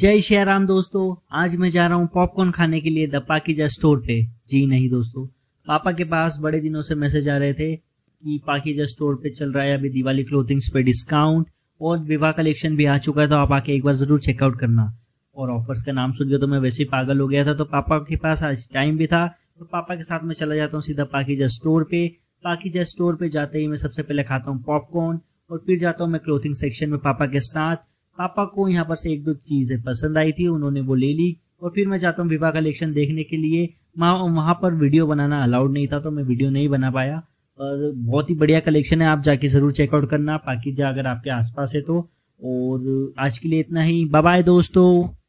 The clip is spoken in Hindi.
जय राम दोस्तों आज मैं जा रहा हूँ पॉपकॉर्न खाने के लिए की जा स्टोर पे जी नहीं दोस्तों पापा के पास बड़े दिनों से मैसेज आ रहे थे कि पाकिजा स्टोर पे चल रहा है अभी दिवाली क्लोथिंग्स पे डिस्काउंट और विवाह कलेक्शन भी आ चुका है तो आप आके एक बार जरूर चेकआउट करना और ऑफर्स का नाम सुन गया तो मैं वैसे ही पागल हो गया था तो पापा के पास आज टाइम भी था तो पापा के साथ मैं चला जाता हूँ सीधा पाकिजा स्टोर पे पाकिजा स्टोर पे जाते ही मैं सबसे पहले खाता हूँ पॉपकॉर्न और फिर जाता हूँ मैं क्लोथिंग सेक्शन में पापा के साथ पापा को यहाँ पर से एक दो चीजें पसंद आई थी उन्होंने वो ले ली और फिर मैं चाहता हूँ विवाह कलेक्शन देखने के लिए वहाँ पर वीडियो बनाना अलाउड नहीं था तो मैं वीडियो नहीं बना पाया और बहुत ही बढ़िया कलेक्शन है आप जाके ज़रूर चेकआउट करना बाकी जा अगर आपके आसपास है तो और आज के लिए इतना ही बाय दोस्तों